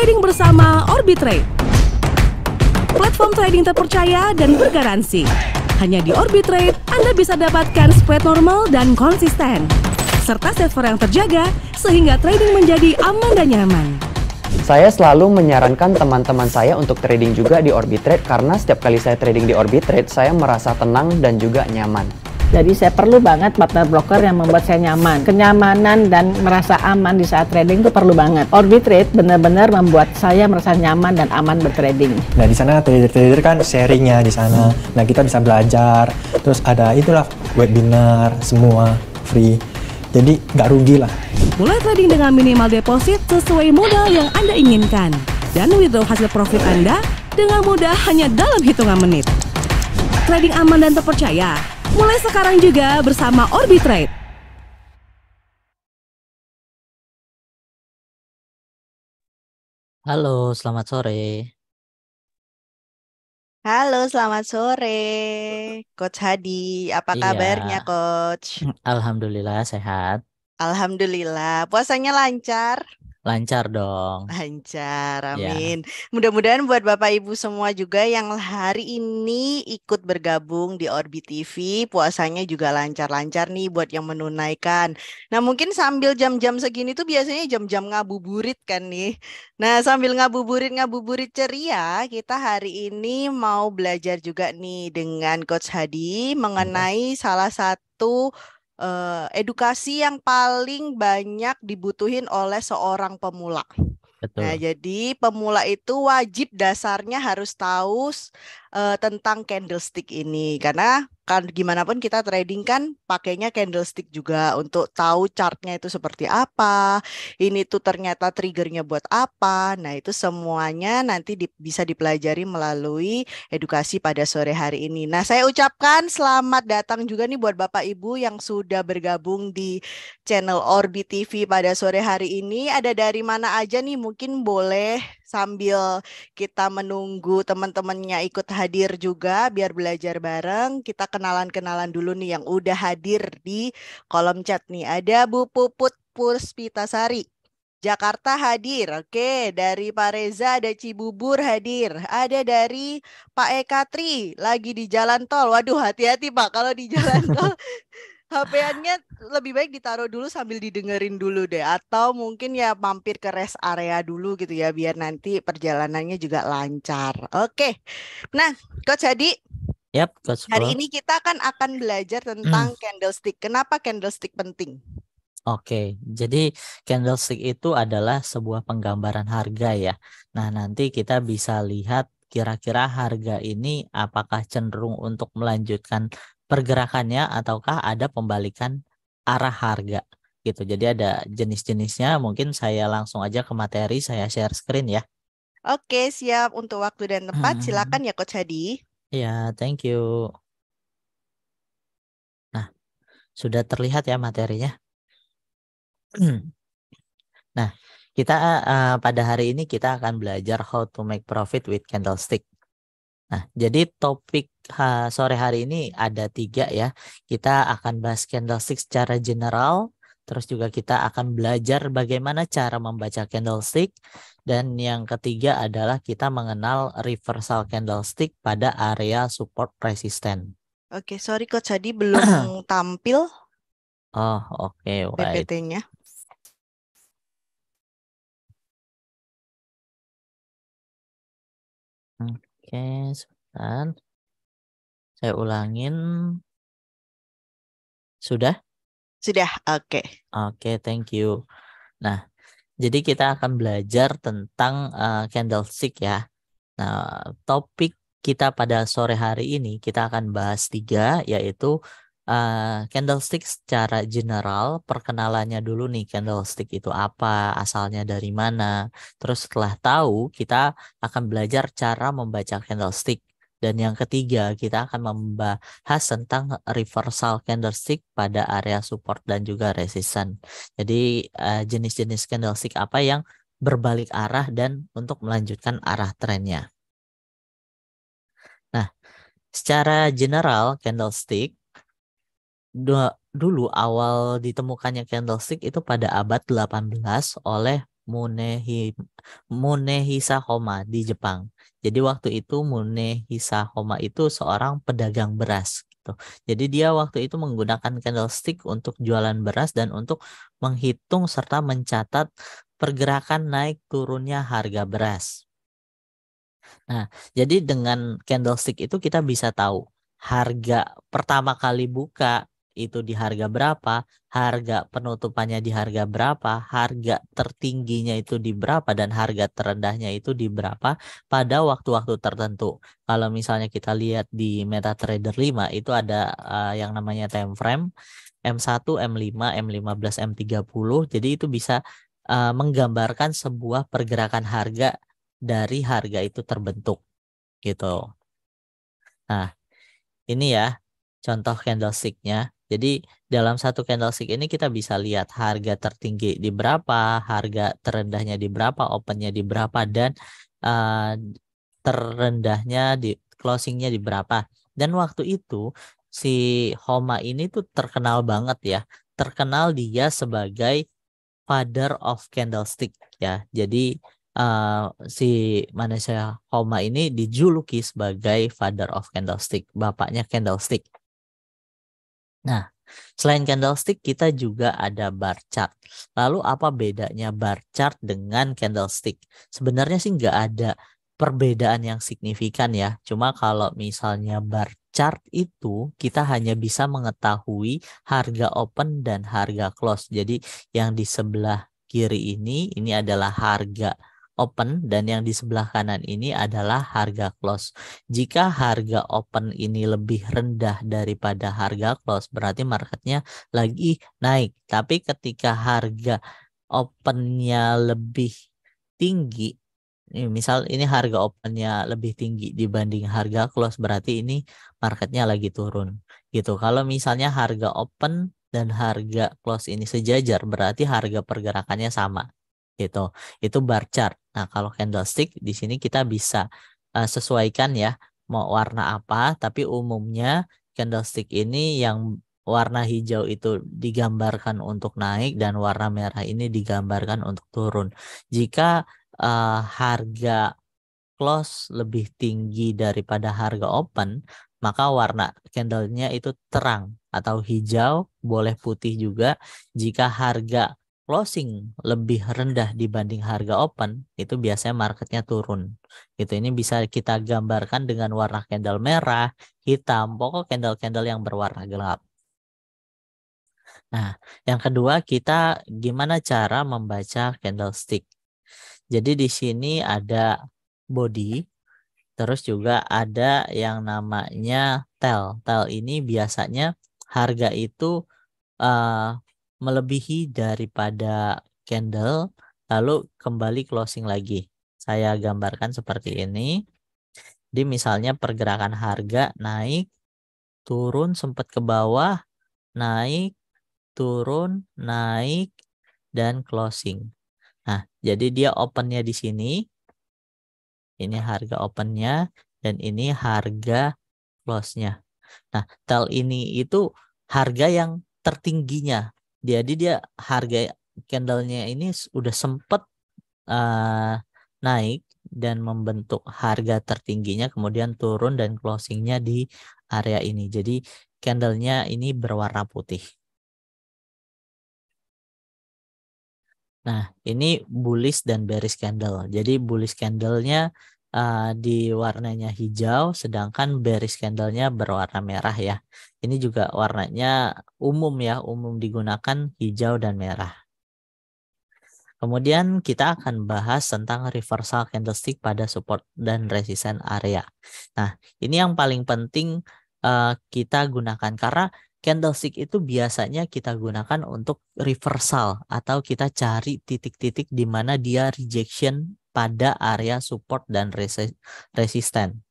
Trading bersama Orbitrade. Platform trading terpercaya dan bergaransi. Hanya di Orbitrade, Anda bisa dapatkan spread normal dan konsisten. Serta server yang terjaga, sehingga trading menjadi aman dan nyaman. Saya selalu menyarankan teman-teman saya untuk trading juga di Orbitrade karena setiap kali saya trading di Orbitrade, saya merasa tenang dan juga nyaman. Jadi saya perlu banget partner broker yang membuat saya nyaman. Kenyamanan dan merasa aman di saat trading itu perlu banget. Orbitrade benar-benar membuat saya merasa nyaman dan aman bertrading. Nah di sana trader-trader kan sharingnya di sana. Nah kita bisa belajar. Terus ada itulah webinar semua free. Jadi nggak rugi lah. Mulai trading dengan minimal deposit sesuai modal yang Anda inginkan. Dan withdraw hasil profit Anda dengan mudah hanya dalam hitungan menit. Trading aman dan terpercaya Mulai sekarang juga bersama Orbitrade. Halo, selamat sore. Halo, selamat sore. Coach Hadi, apa iya. kabarnya, Coach? Alhamdulillah sehat. Alhamdulillah, puasanya lancar. Lancar dong. Lancar, iya. amin. Ya. Mudah-mudahan buat Bapak Ibu semua juga yang hari ini ikut bergabung di Orbit TV, puasanya juga lancar-lancar nih buat yang menunaikan. Nah, mungkin sambil jam-jam segini tuh biasanya jam-jam ngabuburit kan nih. Nah, sambil ngabuburit-ngabuburit ceria, kita hari ini mau belajar juga nih dengan Coach Hadi iya. mengenai hmm. salah satu Eh, edukasi yang paling banyak dibutuhin oleh seorang pemula. Betul. Nah, jadi pemula itu wajib dasarnya harus tahu uh, tentang candlestick ini karena kan gimana pun kita trading kan pakainya candlestick juga untuk tahu chartnya itu seperti apa ini tuh ternyata triggernya buat apa nah itu semuanya nanti di, bisa dipelajari melalui edukasi pada sore hari ini nah saya ucapkan selamat datang juga nih buat bapak ibu yang sudah bergabung di channel Orbit TV pada sore hari ini ada dari mana aja nih mungkin boleh sambil kita menunggu teman-temannya ikut hadir juga biar belajar bareng. Kita kenalan-kenalan dulu nih yang udah hadir di kolom chat nih. Ada Bu Puput Puspitasari. Jakarta hadir, oke. Dari Pak Reza ada Cibubur hadir. Ada dari Pak Ekatri lagi di jalan tol. Waduh, hati-hati Pak kalau di jalan tol. HP-annya lebih baik ditaruh dulu sambil didengerin dulu deh atau mungkin ya mampir ke rest area dulu gitu ya biar nanti perjalanannya juga lancar. Oke. Nah, Coach Hadi Yep, Coach Hari ini kita kan akan belajar tentang hmm. candlestick. Kenapa candlestick penting? Oke, jadi candlestick itu adalah sebuah penggambaran harga ya. Nah, nanti kita bisa lihat kira-kira harga ini apakah cenderung untuk melanjutkan pergerakannya ataukah ada pembalikan arah harga gitu. Jadi ada jenis-jenisnya. Mungkin saya langsung aja ke materi, saya share screen ya. Oke, siap untuk waktu dan tempat. Hmm. Silakan ya Coach Hadi. Ya, thank you. Nah, sudah terlihat ya materinya. nah, kita uh, pada hari ini kita akan belajar how to make profit with candlestick. Nah, jadi topik ha, sore hari ini ada tiga ya. Kita akan bahas candlestick secara general, terus juga kita akan belajar bagaimana cara membaca candlestick, dan yang ketiga adalah kita mengenal reversal candlestick pada area support resistance. Oke, sorry Coach Hadi belum tampil. Oh, oke, okay, PPT-nya. Hmm. Oke, sebentar. Saya ulangin. Sudah? Sudah, oke. Okay. Oke, okay, thank you. Nah, jadi kita akan belajar tentang uh, candlestick ya. Nah, topik kita pada sore hari ini kita akan bahas tiga, yaitu uh, candlestick secara general perkenalannya dulu nih candlestick itu apa asalnya dari mana terus setelah tahu kita akan belajar cara membaca candlestick dan yang ketiga kita akan membahas tentang reversal candlestick pada area support dan juga resistance jadi uh, jenis-jenis candlestick apa yang berbalik arah dan untuk melanjutkan arah trennya. Nah, secara general candlestick dulu awal ditemukannya candlestick itu pada abad 18 oleh Munehi Munehisa Homa di Jepang. Jadi waktu itu Munehisa Homa itu seorang pedagang beras gitu. Jadi dia waktu itu menggunakan candlestick untuk jualan beras dan untuk menghitung serta mencatat pergerakan naik turunnya harga beras. Nah, jadi dengan candlestick itu kita bisa tahu harga pertama kali buka itu di harga berapa, harga penutupannya di harga berapa, harga tertingginya itu di berapa dan harga terendahnya itu di berapa pada waktu-waktu tertentu. Kalau misalnya kita lihat di MetaTrader 5 itu ada uh, yang namanya time frame M1, M5, M15, M30. Jadi itu bisa uh, menggambarkan sebuah pergerakan harga dari harga itu terbentuk gitu. Nah, ini ya contoh candlesticknya. Jadi dalam satu candlestick ini kita bisa lihat harga tertinggi di berapa, harga terendahnya di berapa, opennya di berapa, dan uh, terendahnya di closingnya di berapa. Dan waktu itu si Homa ini tuh terkenal banget ya, terkenal dia sebagai father of candlestick ya. Jadi uh, si manusia Homa ini dijuluki sebagai father of candlestick, bapaknya candlestick. Nah, selain candlestick kita juga ada bar chart. Lalu apa bedanya bar chart dengan candlestick? Sebenarnya sih nggak ada perbedaan yang signifikan ya. Cuma kalau misalnya bar chart itu kita hanya bisa mengetahui harga open dan harga close. Jadi yang di sebelah kiri ini ini adalah harga open dan yang di sebelah kanan ini adalah harga close. Jika harga open ini lebih rendah daripada harga close berarti marketnya lagi naik. Tapi ketika harga opennya lebih tinggi misal ini harga opennya lebih tinggi dibanding harga close berarti ini marketnya lagi turun gitu kalau misalnya harga open dan harga close ini sejajar berarti harga pergerakannya sama gitu. Itu bar chart. Nah, kalau candlestick di sini kita bisa uh, sesuaikan ya mau warna apa, tapi umumnya candlestick ini yang warna hijau itu digambarkan untuk naik dan warna merah ini digambarkan untuk turun. Jika uh, harga close lebih tinggi daripada harga open, maka warna candlenya itu terang atau hijau, boleh putih juga. Jika harga closing lebih rendah dibanding harga open, itu biasanya marketnya turun. Gitu. Ini bisa kita gambarkan dengan warna candle merah, hitam, pokok candle-candle yang berwarna gelap. Nah, yang kedua kita gimana cara membaca candlestick. Jadi di sini ada body, terus juga ada yang namanya tail. Tail ini biasanya harga itu uh, melebihi daripada candle lalu kembali closing lagi. Saya gambarkan seperti ini. Di misalnya pergerakan harga naik, turun sempat ke bawah, naik, turun, naik, dan closing. Nah, jadi dia opennya di sini. Ini harga opennya dan ini harga close-nya. Nah, tel ini itu harga yang tertingginya jadi dia harga candlenya ini udah sempet uh, naik dan membentuk harga tertingginya kemudian turun dan closingnya di area ini. Jadi candlenya ini berwarna putih. Nah ini bullish dan bearish candle. Jadi bullish candlenya uh, di warnanya hijau sedangkan bearish candlenya berwarna merah ya. Ini juga warnanya umum ya, umum digunakan hijau dan merah. Kemudian kita akan bahas tentang reversal candlestick pada support dan resistance area. Nah, ini yang paling penting uh, kita gunakan karena candlestick itu biasanya kita gunakan untuk reversal atau kita cari titik-titik di mana dia rejection pada area support dan resisten.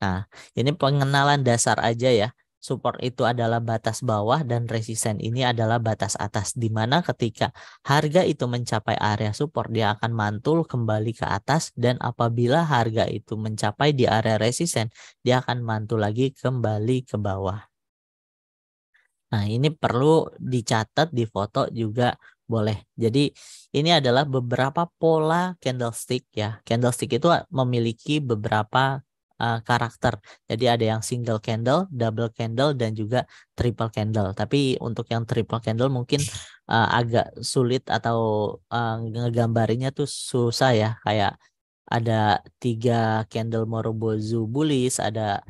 Nah, ini pengenalan dasar aja ya. Support itu adalah batas bawah dan resisten ini adalah batas atas di mana ketika harga itu mencapai area support dia akan mantul kembali ke atas dan apabila harga itu mencapai di area resisten dia akan mantul lagi kembali ke bawah. Nah, ini perlu dicatat di foto juga boleh. Jadi ini adalah beberapa pola candlestick ya. Candlestick itu memiliki beberapa uh, karakter. Jadi ada yang single candle, double candle, dan juga triple candle. Tapi untuk yang triple candle mungkin uh, agak sulit atau uh, ngegambarinya tuh susah ya. Kayak ada tiga candle Morobozu bullish, ada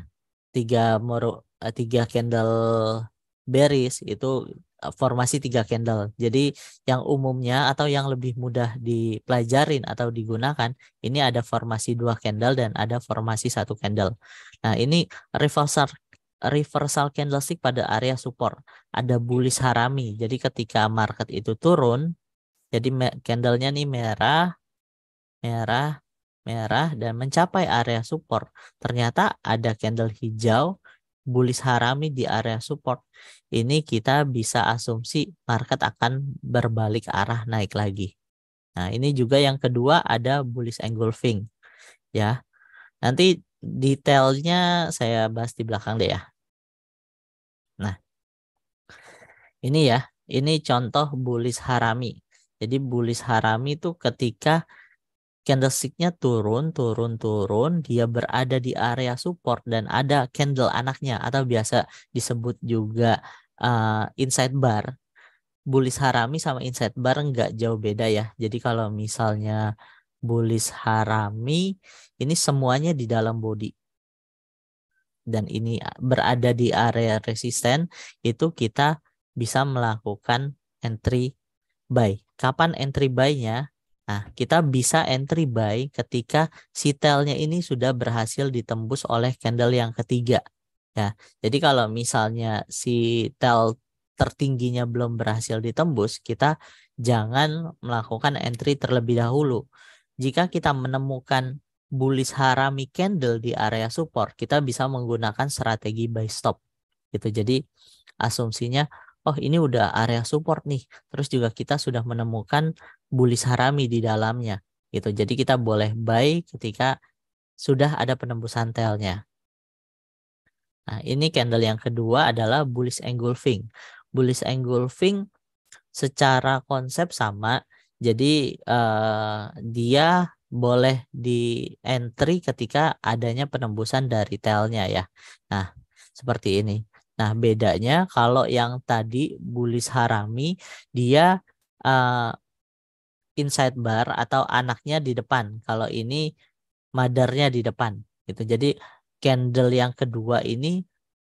tiga moro tiga candle bearish itu formasi tiga candle. Jadi yang umumnya atau yang lebih mudah dipelajarin atau digunakan ini ada formasi dua candle dan ada formasi satu candle. Nah ini reversal reversal candlestick pada area support ada bullish harami. Jadi ketika market itu turun, jadi candlenya nih merah, merah, merah dan mencapai area support. Ternyata ada candle hijau bullish harami di area support, ini kita bisa asumsi market akan berbalik arah naik lagi. Nah, ini juga yang kedua ada bullish engulfing. Ya. Nanti detailnya saya bahas di belakang deh ya. Nah. Ini ya, ini contoh bullish harami. Jadi bullish harami itu ketika candlesticknya turun, turun, turun, dia berada di area support dan ada candle anaknya atau biasa disebut juga uh, inside bar. Bullish Harami sama inside bar nggak jauh beda ya. Jadi kalau misalnya bullish Harami ini semuanya di dalam body dan ini berada di area resisten itu kita bisa melakukan entry buy. Kapan entry buy-nya? Nah, kita bisa entry buy ketika si telnya ini sudah berhasil ditembus oleh candle yang ketiga. Ya, jadi kalau misalnya si tel tertingginya belum berhasil ditembus, kita jangan melakukan entry terlebih dahulu. Jika kita menemukan bullish harami candle di area support, kita bisa menggunakan strategi buy stop. Gitu. Jadi asumsinya oh ini udah area support nih. Terus juga kita sudah menemukan bulis harami di dalamnya gitu. Jadi kita boleh buy ketika sudah ada penembusan telnya. Nah, ini candle yang kedua adalah bullish engulfing. Bullish engulfing secara konsep sama, jadi eh, dia boleh di entry ketika adanya penembusan dari telnya ya. Nah, seperti ini. Nah, bedanya kalau yang tadi bullish harami dia eh, inside bar atau anaknya di depan. Kalau ini madarnya di depan gitu. Jadi candle yang kedua ini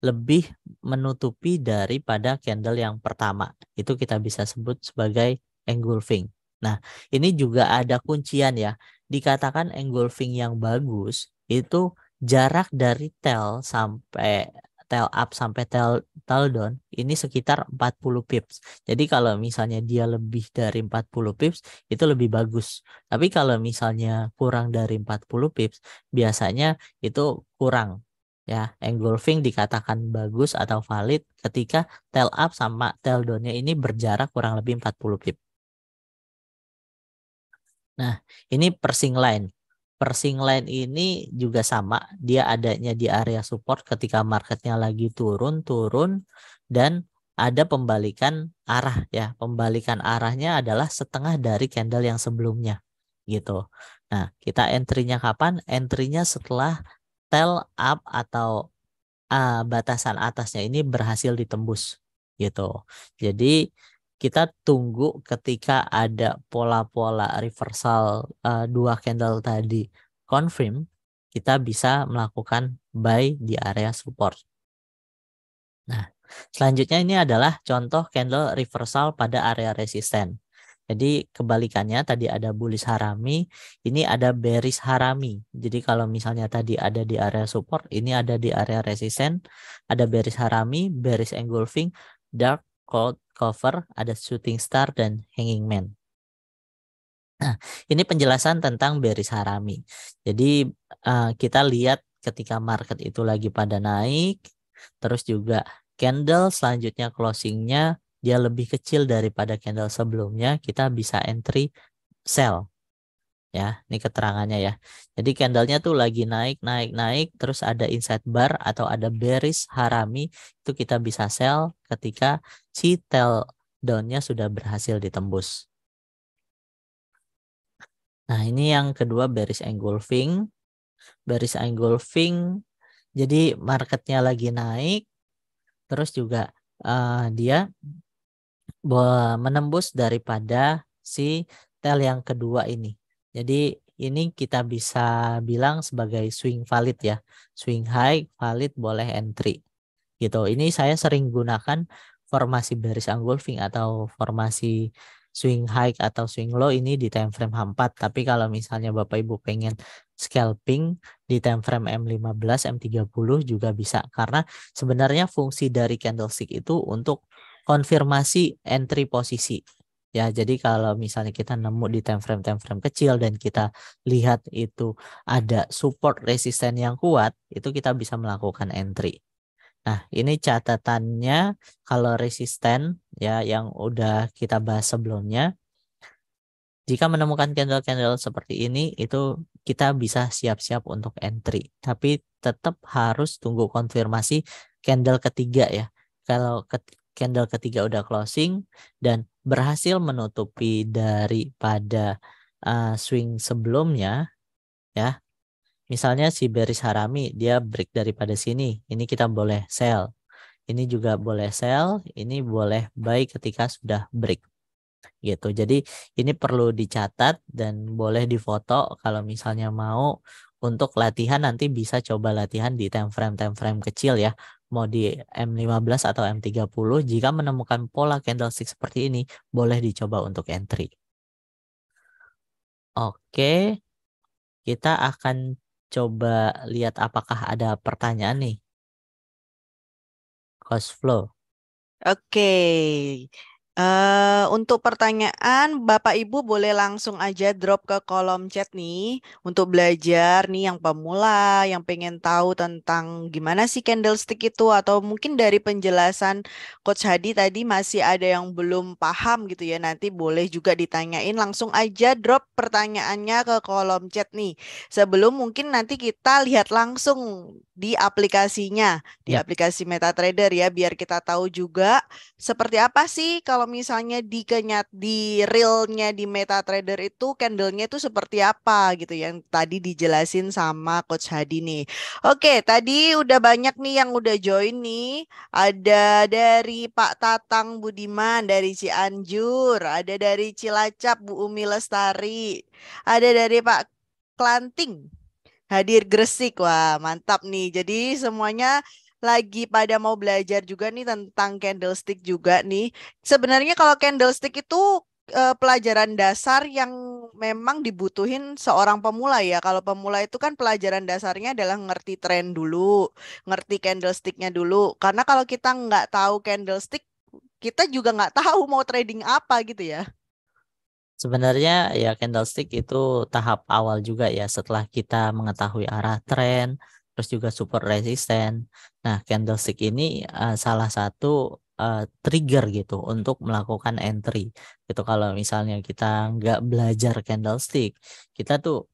lebih menutupi daripada candle yang pertama. Itu kita bisa sebut sebagai engulfing. Nah, ini juga ada kuncian ya. Dikatakan engulfing yang bagus itu jarak dari tail sampai tail up sampai tail tail down ini sekitar 40 pips. Jadi kalau misalnya dia lebih dari 40 pips itu lebih bagus. Tapi kalau misalnya kurang dari 40 pips biasanya itu kurang ya. Engulfing dikatakan bagus atau valid ketika tail up sama tail downnya ini berjarak kurang lebih 40 pips. Nah, ini persing line. Persing line ini juga sama, dia adanya di area support ketika marketnya lagi turun, turun, dan ada pembalikan arah ya. Pembalikan arahnya adalah setengah dari candle yang sebelumnya gitu. Nah, kita entry-nya kapan? Entry-nya setelah tell up atau uh, batasan atasnya ini berhasil ditembus gitu. Jadi kita tunggu ketika ada pola-pola reversal uh, dua candle tadi confirm, kita bisa melakukan buy di area support. Nah, selanjutnya ini adalah contoh candle reversal pada area resisten. Jadi kebalikannya tadi ada bullish harami, ini ada bearish harami. Jadi kalau misalnya tadi ada di area support, ini ada di area resisten, ada bearish harami, bearish engulfing, dark Cold Cover, ada Shooting Star, dan Hanging Man. Nah, ini penjelasan tentang bearish harami. Jadi uh, kita lihat ketika market itu lagi pada naik, terus juga candle selanjutnya closingnya dia lebih kecil daripada candle sebelumnya, kita bisa entry sell. Ya, ini keterangannya ya. Jadi candlenya tuh lagi naik, naik, naik, terus ada inside bar atau ada bearish harami itu kita bisa sell ketika si tail down-nya sudah berhasil ditembus. Nah, ini yang kedua bearish engulfing. Bearish engulfing jadi marketnya lagi naik terus juga uh, dia menembus daripada si tail yang kedua ini. Jadi ini kita bisa bilang sebagai swing valid ya. Swing high valid boleh entry. Gitu. Ini saya sering gunakan formasi bearish engulfing atau formasi swing high atau swing low ini di time frame H4. Tapi kalau misalnya Bapak Ibu pengen scalping di time frame M15, M30 juga bisa karena sebenarnya fungsi dari candlestick itu untuk konfirmasi entry posisi. Ya, jadi kalau misalnya kita nemu di time frame time frame kecil dan kita lihat itu ada support resisten yang kuat, itu kita bisa melakukan entry. Nah, ini catatannya kalau resisten ya yang udah kita bahas sebelumnya. Jika menemukan candle-candle seperti ini, itu kita bisa siap-siap untuk entry. Tapi tetap harus tunggu konfirmasi candle ketiga ya. Kalau ke candle ketiga udah closing dan berhasil menutupi daripada uh, swing sebelumnya, ya Misalnya si Beris Harami, dia break daripada sini. Ini kita boleh sell. Ini juga boleh sell, ini boleh buy ketika sudah break. Gitu. Jadi ini perlu dicatat dan boleh difoto kalau misalnya mau untuk latihan nanti bisa coba latihan di time frame time frame kecil ya mau di M15 atau M30 jika menemukan pola candlestick seperti ini boleh dicoba untuk entry. Oke. Kita akan coba lihat apakah ada pertanyaan nih. cost flow. Oke. Okay. Uh, untuk pertanyaan, Bapak Ibu boleh langsung aja drop ke kolom chat nih untuk belajar nih yang pemula, yang pengen tahu tentang gimana sih candlestick itu atau mungkin dari penjelasan Coach Hadi tadi masih ada yang belum paham gitu ya. Nanti boleh juga ditanyain langsung aja drop pertanyaannya ke kolom chat nih. Sebelum mungkin nanti kita lihat langsung di aplikasinya, di ya. aplikasi MetaTrader ya biar kita tahu juga seperti apa sih kalau kalau misalnya di kenyat di realnya di MetaTrader itu candlenya itu seperti apa gitu yang tadi dijelasin sama Coach Hadi nih. Oke, tadi udah banyak nih yang udah join nih. Ada dari Pak Tatang Budiman dari Cianjur, ada dari Cilacap Bu Umi Lestari, ada dari Pak Klanting hadir Gresik. Wah, mantap nih. Jadi semuanya lagi pada mau belajar juga nih tentang candlestick juga nih. Sebenarnya kalau candlestick itu eh, pelajaran dasar yang memang dibutuhin seorang pemula ya. Kalau pemula itu kan pelajaran dasarnya adalah ngerti tren dulu, ngerti candlesticknya dulu. Karena kalau kita nggak tahu candlestick, kita juga nggak tahu mau trading apa gitu ya. Sebenarnya ya candlestick itu tahap awal juga ya setelah kita mengetahui arah tren, terus juga support resisten. Nah, candlestick ini uh, salah satu uh, trigger gitu untuk melakukan entry. Gitu kalau misalnya kita nggak belajar candlestick, kita tuh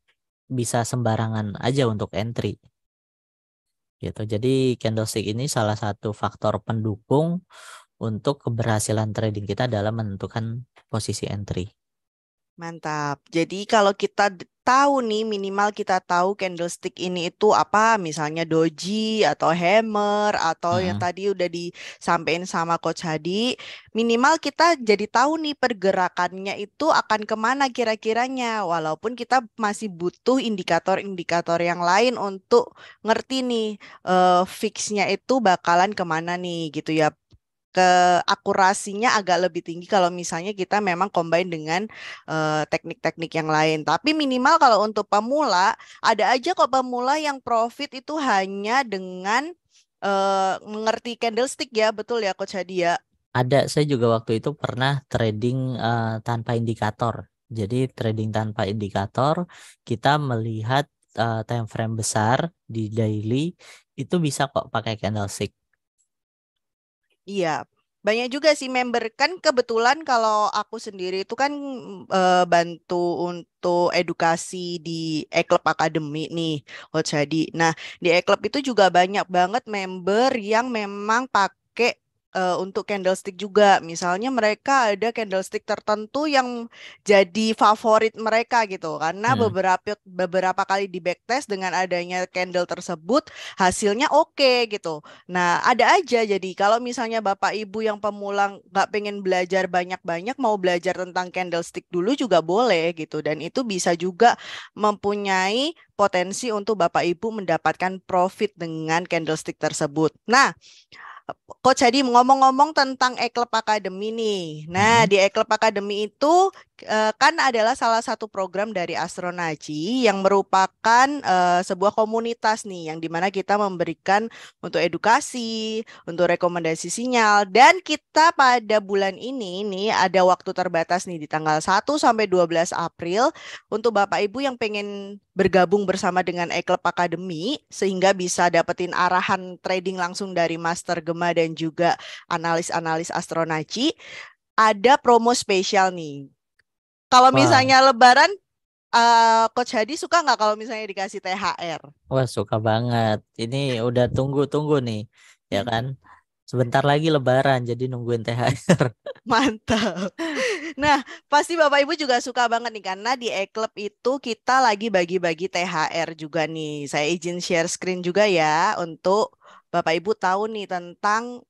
bisa sembarangan aja untuk entry. Gitu. Jadi candlestick ini salah satu faktor pendukung untuk keberhasilan trading kita dalam menentukan posisi entry. Mantap. Jadi kalau kita tahu nih minimal kita tahu candlestick ini itu apa misalnya doji atau hammer atau hmm. yang tadi udah disampaikan sama coach Hadi minimal kita jadi tahu nih pergerakannya itu akan kemana kira-kiranya walaupun kita masih butuh indikator-indikator yang lain untuk ngerti nih uh, fixnya itu bakalan kemana nih gitu ya ke akurasinya agak lebih tinggi kalau misalnya kita memang combine dengan teknik eh, teknik-teknik yang lain. Tapi minimal kalau untuk pemula ada aja kok pemula yang profit itu hanya dengan uh, mengerti candlestick ya, betul ya Coach Hadia? Ya? Ada, saya juga waktu itu pernah trading uh, tanpa indikator. Jadi trading tanpa indikator, kita melihat uh, time frame besar di daily itu bisa kok pakai candlestick Iya, banyak juga sih member kan kebetulan kalau aku sendiri itu kan e, bantu untuk edukasi di Eklep Academy nih Coach Hadi. Nah, di Eklep itu juga banyak banget member yang memang pak uh, untuk candlestick juga. Misalnya mereka ada candlestick tertentu yang jadi favorit mereka gitu. Karena hmm. beberapa beberapa kali di backtest dengan adanya candle tersebut hasilnya oke okay, gitu. Nah, ada aja jadi kalau misalnya Bapak Ibu yang pemula nggak pengen belajar banyak-banyak mau belajar tentang candlestick dulu juga boleh gitu dan itu bisa juga mempunyai potensi untuk Bapak Ibu mendapatkan profit dengan candlestick tersebut. Nah, Kok jadi ngomong-ngomong tentang Eklep Academy nih. Nah, hmm. di Eklep Academy itu eh, kan adalah salah satu program dari Astronaci yang merupakan uh, sebuah komunitas nih yang dimana kita memberikan untuk edukasi, untuk rekomendasi sinyal dan kita pada bulan ini nih ada waktu terbatas nih di tanggal 1 sampai 12 April untuk Bapak Ibu yang pengen bergabung bersama dengan Eklep Academy sehingga bisa dapetin arahan trading langsung dari Master Gema dan juga analis-analis astronaci, ada promo spesial nih. Kalau misalnya lebaran uh, Coach Hadi suka nggak kalau misalnya dikasih THR? Wah suka banget. Ini udah tunggu-tunggu nih, ya hmm. kan? Sebentar lagi Lebaran, jadi nungguin THR. Mantap. Nah, pasti Bapak Ibu juga suka banget nih karena di e itu kita lagi bagi-bagi THR juga nih. Saya izin share screen juga ya untuk Bapak Ibu tahu nih tentang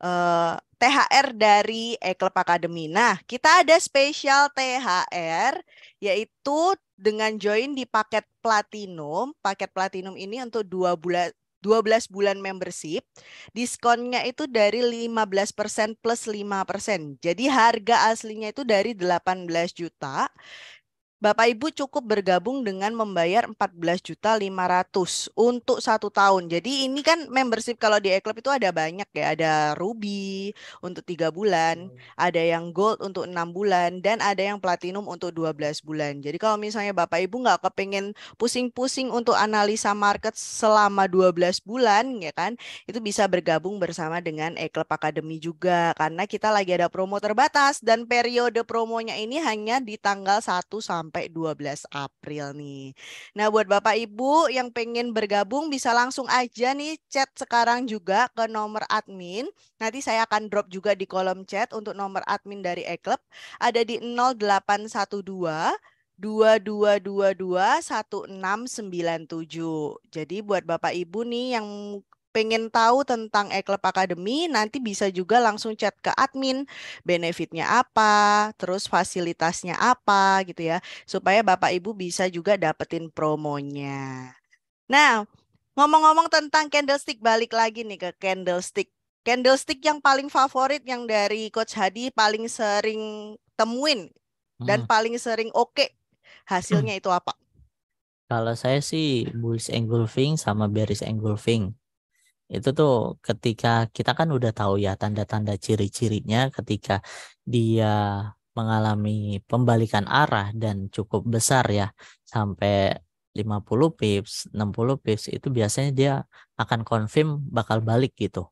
eh, THR dari Eklep Academy. Nah, kita ada spesial THR yaitu dengan join di paket platinum. Paket platinum ini untuk dua bulan 12 bulan membership, diskonnya itu dari 15% plus 5%. Jadi harga aslinya itu dari 18 juta, Bapak Ibu cukup bergabung dengan membayar 14.500 untuk satu tahun. Jadi ini kan membership kalau di eClub itu ada banyak ya, ada Ruby untuk tiga bulan, hmm. ada yang Gold untuk enam bulan, dan ada yang Platinum untuk 12 bulan. Jadi kalau misalnya Bapak Ibu nggak kepengen pusing-pusing untuk analisa market selama 12 bulan ya kan, itu bisa bergabung bersama dengan eClub Academy juga karena kita lagi ada promo terbatas dan periode promonya ini hanya di tanggal 1 sampai sampai 12 April nih. Nah, buat Bapak Ibu yang pengen bergabung bisa langsung aja nih chat sekarang juga ke nomor admin. Nanti saya akan drop juga di kolom chat untuk nomor admin dari eClub ada di 0812 2222 1697. Jadi buat Bapak Ibu nih yang pengen tahu tentang eklep Academy, nanti bisa juga langsung chat ke admin benefitnya apa, terus fasilitasnya apa gitu ya, supaya Bapak Ibu bisa juga dapetin promonya. Nah, ngomong-ngomong tentang candlestick balik lagi nih ke candlestick. Candlestick yang paling favorit yang dari Coach Hadi paling sering temuin hmm. dan paling sering oke okay, hasilnya hmm. itu apa? Kalau saya sih bullish engulfing sama bearish engulfing itu tuh ketika kita kan udah tahu ya tanda-tanda ciri-cirinya ketika dia mengalami pembalikan arah dan cukup besar ya sampai 50 pips, 60 pips itu biasanya dia akan confirm bakal balik gitu.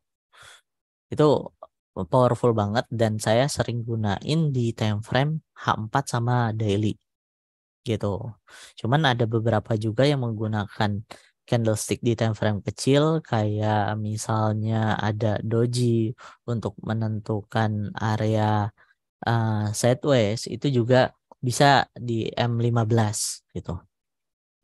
Itu powerful banget dan saya sering gunain di time frame H4 sama daily gitu. Cuman ada beberapa juga yang menggunakan candlestick di time frame kecil kayak misalnya ada doji untuk menentukan area uh, sideways itu juga bisa di M15 gitu.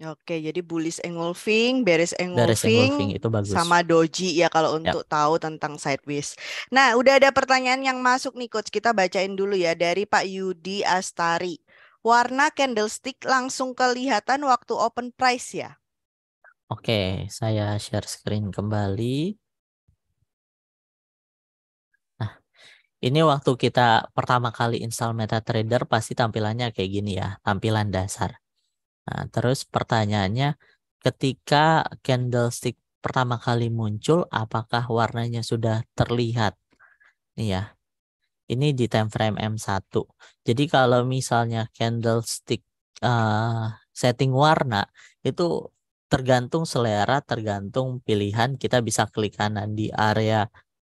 Oke, jadi bullish engulfing, bearish engulfing, bearish engulfing itu bagus. sama doji ya kalau ya. untuk yep. tahu tentang sideways. Nah, udah ada pertanyaan yang masuk nih coach, kita bacain dulu ya dari Pak Yudi Astari. Warna candlestick langsung kelihatan waktu open price ya? Oke, saya share screen kembali. Nah, ini waktu kita pertama kali install MetaTrader pasti tampilannya kayak gini ya, tampilan dasar. Nah, terus pertanyaannya, ketika candlestick pertama kali muncul, apakah warnanya sudah terlihat? Nih ya, ini di time frame M1. Jadi kalau misalnya candlestick uh, setting warna, itu tergantung selera, tergantung pilihan kita bisa klik kanan di area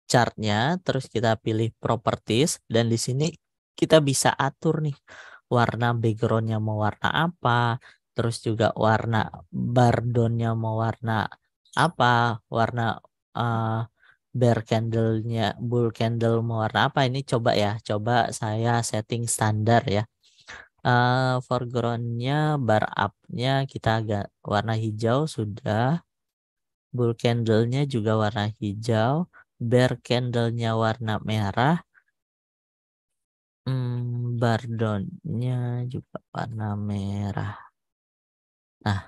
chartnya, terus kita pilih properties dan di sini kita bisa atur nih warna backgroundnya mau warna apa, terus juga warna bardonnya mau warna apa, warna uh, eh, bear candlenya bull candle mau warna apa ini coba ya coba saya setting standar ya uh, foregroundnya bar upnya kita agak warna hijau sudah bull candlenya juga warna hijau bear candlenya warna merah hmm, bar downnya juga warna merah nah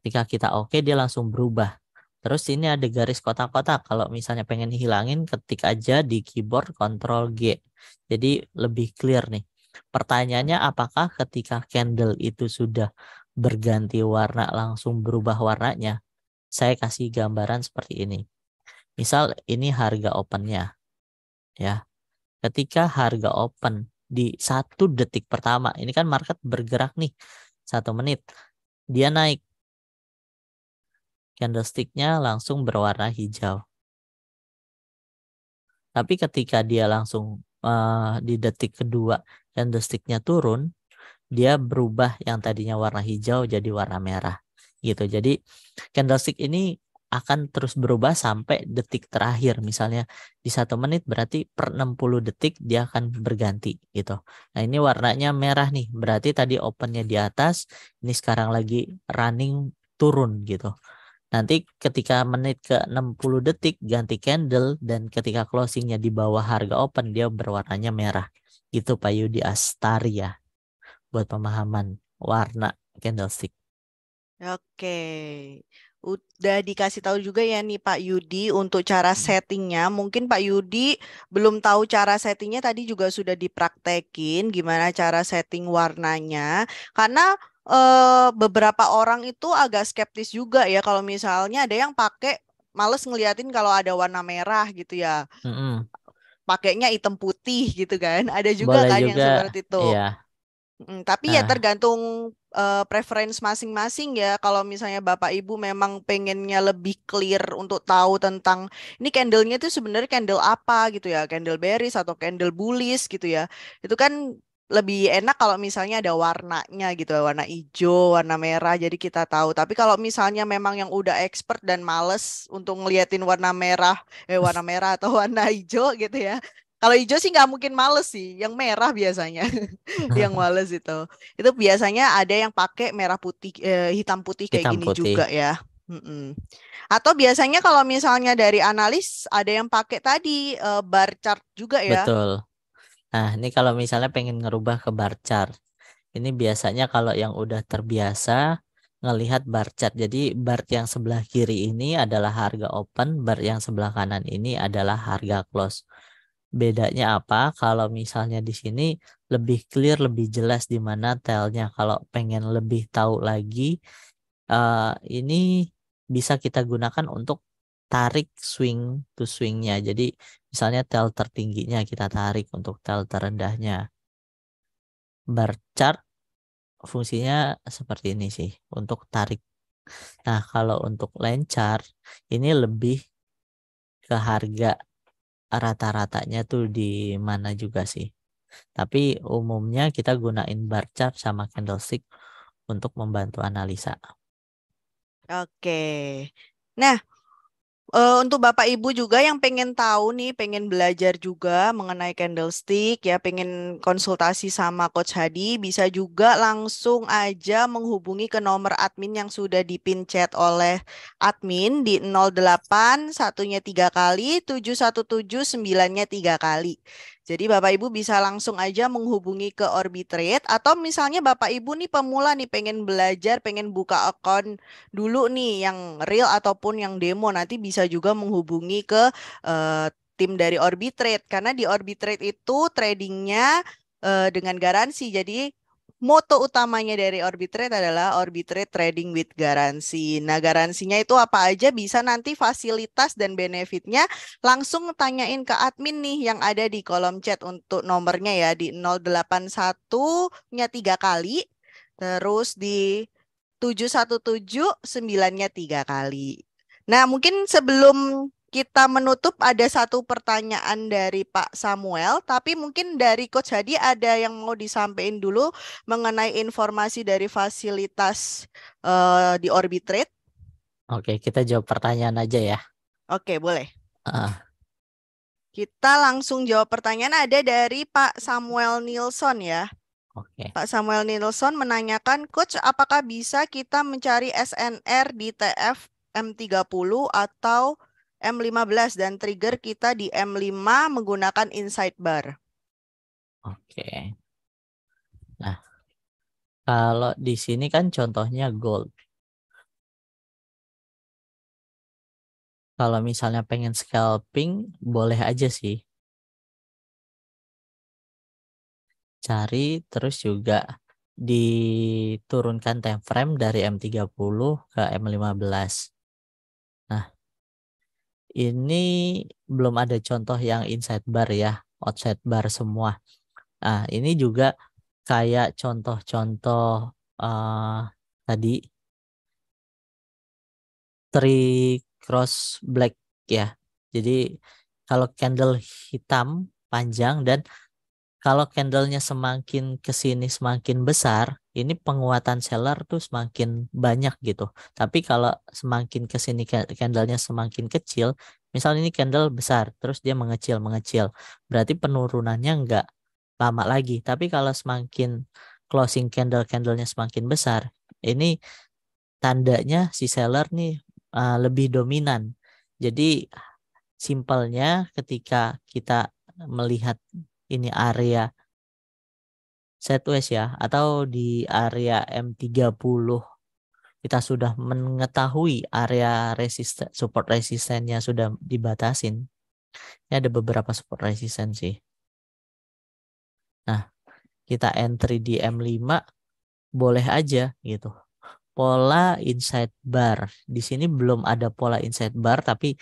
ketika kita oke okay, dia langsung berubah Terus ini ada garis kotak-kotak. Kalau misalnya pengen hilangin, ketik aja di keyboard Ctrl G. Jadi lebih clear nih. Pertanyaannya apakah ketika candle itu sudah berganti warna langsung berubah warnanya? Saya kasih gambaran seperti ini. Misal ini harga opennya. Ya. Ketika harga open di satu detik pertama, ini kan market bergerak nih satu menit, dia naik. Candlesticknya langsung berwarna hijau. Tapi ketika dia langsung uh, di detik kedua candlesticknya turun, dia berubah yang tadinya warna hijau jadi warna merah gitu. Jadi candlestick ini akan terus berubah sampai detik terakhir. Misalnya di satu menit berarti per 60 detik dia akan berganti gitu. Nah ini warnanya merah nih. Berarti tadi opennya di atas. Ini sekarang lagi running turun gitu. Nanti ketika menit ke 60 detik ganti candle dan ketika closingnya di bawah harga open dia berwarnanya merah. Itu Pak Yudi Astari ya, buat pemahaman warna candlestick. Oke, udah dikasih tahu juga ya nih Pak Yudi untuk cara hmm. settingnya. Mungkin Pak Yudi belum tahu cara settingnya tadi juga sudah dipraktekin gimana cara setting warnanya. Karena uh, beberapa orang itu agak skeptis juga ya kalau misalnya ada yang pakai males ngeliatin kalau ada warna merah gitu ya. Mm-hmm. Pakainya hitam putih gitu kan. Ada juga Boleh kan juga, yang seperti itu. Iya. Mm, tapi ya nah. ya tergantung uh, preference masing-masing ya. Kalau misalnya Bapak Ibu memang pengennya lebih clear untuk tahu tentang ini candlenya itu sebenarnya candle apa gitu ya, candle berries atau candle bullish gitu ya. Itu kan lebih enak kalau misalnya ada warnanya gitu warna hijau warna merah jadi kita tahu tapi kalau misalnya memang yang udah expert dan males untuk ngeliatin warna merah eh warna merah atau warna hijau gitu ya kalau hijau sih nggak mungkin males sih yang merah biasanya yang males itu itu biasanya ada yang pakai merah putih eh, hitam putih kayak hitam gini putih. juga ya Mm-mm. Atau biasanya kalau misalnya dari analis ada yang pakai tadi uh, bar chart juga ya. Betul. Nah, ini kalau misalnya pengen ngerubah ke bar chart. Ini biasanya kalau yang udah terbiasa ngelihat bar chart. Jadi bar yang sebelah kiri ini adalah harga open, bar yang sebelah kanan ini adalah harga close. Bedanya apa? Kalau misalnya di sini lebih clear, lebih jelas di mana tailnya Kalau pengen lebih tahu lagi, eh, ini bisa kita gunakan untuk tarik swing to swingnya. Jadi Misalnya tel tertingginya kita tarik untuk tel terendahnya. Bar chart fungsinya seperti ini sih untuk tarik. Nah, kalau untuk line chart ini lebih ke harga rata-ratanya tuh di mana juga sih. Tapi umumnya kita gunain bar chart sama candlestick untuk membantu analisa. Oke. Nah, Uh, untuk Bapak Ibu juga yang pengen tahu nih, pengen belajar juga mengenai candlestick ya, pengen konsultasi sama Coach Hadi, bisa juga langsung aja menghubungi ke nomor admin yang sudah dipin chat oleh admin di 08 satunya tiga kali, 717 sembilannya tiga kali. Jadi Bapak Ibu bisa langsung aja menghubungi ke Orbitrade atau misalnya Bapak Ibu nih pemula nih pengen belajar, pengen buka akun dulu nih yang real ataupun yang demo nanti bisa juga menghubungi ke uh, tim dari Orbitrade karena di Orbitrade itu tradingnya uh, dengan garansi. Jadi moto utamanya dari Orbitrade adalah Orbitrade Trading with Garansi. Nah, garansinya itu apa aja bisa nanti fasilitas dan benefitnya langsung tanyain ke admin nih yang ada di kolom chat untuk nomornya ya di 081-nya tiga kali, terus di 717 9-nya tiga kali. Nah, mungkin sebelum kita menutup ada satu pertanyaan dari Pak Samuel, tapi mungkin dari Coach Hadi ada yang mau disampaikan dulu mengenai informasi dari fasilitas uh, di Orbitrade. Oke, kita jawab pertanyaan aja ya. Oke, boleh. Uh. Kita langsung jawab pertanyaan ada dari Pak Samuel Nilsson ya. Oke. Pak Samuel Nilsson menanyakan, Coach, apakah bisa kita mencari SNR di TF M30 atau M15 dan trigger kita di M5 menggunakan inside bar. Oke. Nah, kalau di sini kan contohnya gold. Kalau misalnya pengen scalping, boleh aja sih. Cari terus juga diturunkan time frame dari M30 ke M15 ini belum ada contoh yang inside bar ya, outside bar semua. Nah, ini juga kayak contoh-contoh uh, tadi three cross black ya. Jadi kalau candle hitam panjang dan kalau candlenya semakin kesini semakin besar, ini penguatan seller tuh semakin banyak gitu. Tapi kalau semakin ke sini candle-nya semakin kecil, misal ini candle besar, terus dia mengecil, mengecil. Berarti penurunannya enggak lama lagi. Tapi kalau semakin closing candle-candlenya semakin besar, ini tandanya si seller nih uh, lebih dominan. Jadi simpelnya ketika kita melihat ini area Southwest ya atau di area M30 kita sudah mengetahui area resist support resistennya sudah dibatasin. Ini ada beberapa support resisten sih. Nah, kita entry di M5 boleh aja gitu. Pola inside bar. Di sini belum ada pola inside bar tapi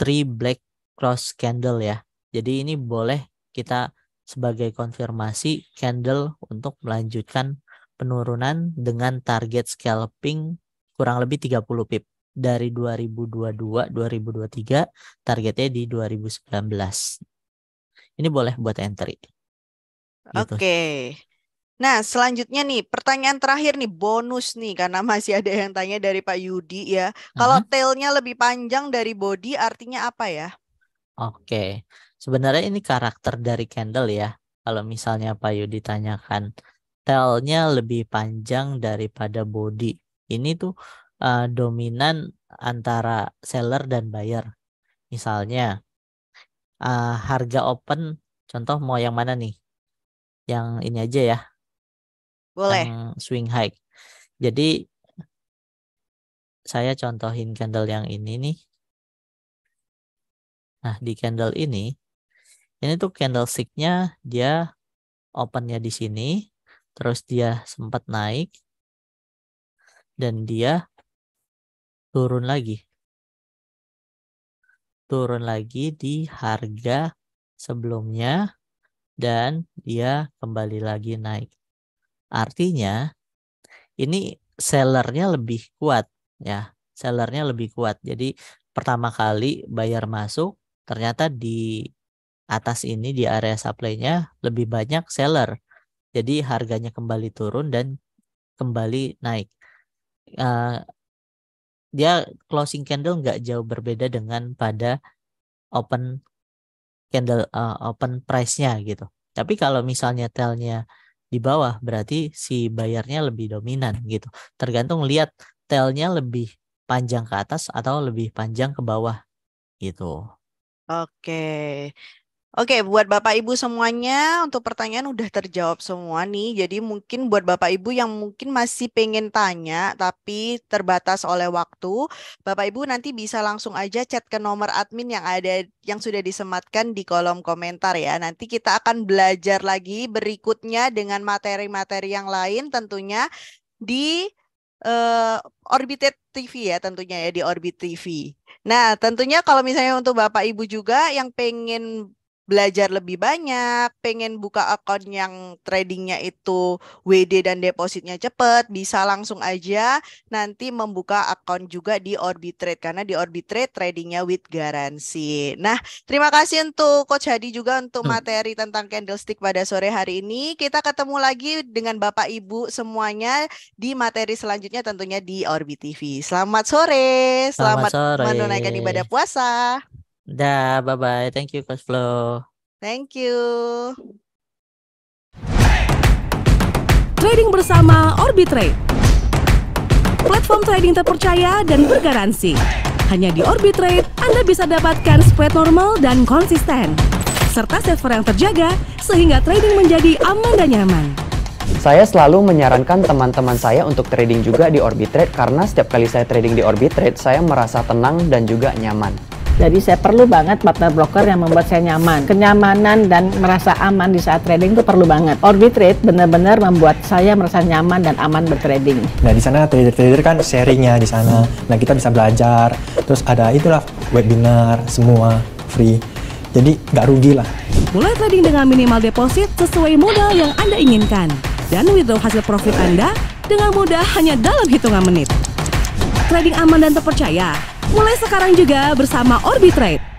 three black cross candle ya. Jadi ini boleh kita sebagai konfirmasi candle untuk melanjutkan penurunan dengan target scalping kurang lebih 30 pip dari 2022 2023 targetnya di 2019 ini boleh buat entry gitu. oke okay. Nah, selanjutnya nih, pertanyaan terakhir nih, bonus nih, karena masih ada yang tanya dari Pak Yudi ya. Kalau uh mhm. -huh. tailnya lebih panjang dari body, artinya apa ya? Oke, okay. Sebenarnya ini karakter dari Kendall ya. Kalau misalnya Pak Yu ditanyakan telnya lebih panjang daripada body. Ini tuh uh, dominan antara seller dan buyer. Misalnya uh, harga open, contoh mau yang mana nih? Yang ini aja ya. Boleh. Yang swing high. Jadi saya contohin candle yang ini nih. Nah, di candle ini ini tuh candlesticknya dia opennya di sini terus dia sempat naik dan dia turun lagi turun lagi di harga sebelumnya dan dia kembali lagi naik artinya ini sellernya lebih kuat ya sellernya lebih kuat jadi pertama kali bayar masuk ternyata di atas ini di area supply-nya lebih banyak seller. Jadi harganya kembali turun dan kembali naik. Uh, dia closing candle nggak jauh berbeda dengan pada open candle uh, open price-nya gitu. Tapi kalau misalnya tell-nya di bawah berarti si bayarnya lebih dominan gitu. Tergantung lihat tell-nya lebih panjang ke atas atau lebih panjang ke bawah gitu. Oke. Oke, buat Bapak Ibu semuanya, untuk pertanyaan udah terjawab semua nih. Jadi mungkin buat Bapak Ibu yang mungkin masih pengen tanya tapi terbatas oleh waktu, Bapak Ibu nanti bisa langsung aja chat ke nomor admin yang ada yang sudah disematkan di kolom komentar ya. Nanti kita akan belajar lagi berikutnya dengan materi-materi yang lain tentunya di uh, Orbited TV ya tentunya ya di Orbit TV. Nah, tentunya kalau misalnya untuk Bapak Ibu juga yang pengen belajar lebih banyak, pengen buka akun yang tradingnya itu WD dan depositnya cepat, bisa langsung aja nanti membuka akun juga di Orbitrade karena di Orbitrade tradingnya with garansi. Nah, terima kasih untuk Coach Hadi juga untuk hmm. materi tentang candlestick pada sore hari ini. Kita ketemu lagi dengan Bapak Ibu semuanya di materi selanjutnya tentunya di Orbit TV. Selamat sore, selamat, selamat menunaikan ibadah puasa. Dah, bye-bye. Thank you, Coach Flo. Thank you. Trading bersama Orbitrade. Platform trading terpercaya dan bergaransi. Hanya di Orbitrade, Anda bisa dapatkan spread normal dan konsisten. Serta server yang terjaga, sehingga trading menjadi aman dan nyaman. Saya selalu menyarankan teman-teman saya untuk trading juga di Orbitrade karena setiap kali saya trading di Orbitrade, saya merasa tenang dan juga nyaman. Jadi saya perlu banget partner broker yang membuat saya nyaman. Kenyamanan dan merasa aman di saat trading itu perlu banget. Orbit benar-benar membuat saya merasa nyaman dan aman bertrading. Nah di sana trader-trader kan sharingnya di sana. Nah kita bisa belajar. Terus ada itulah webinar semua free. Jadi nggak rugi lah. Mulai trading dengan minimal deposit sesuai modal yang Anda inginkan. Dan withdraw hasil profit Anda dengan mudah hanya dalam hitungan menit. Trading aman dan terpercaya Mulai sekarang juga bersama Orbitrate.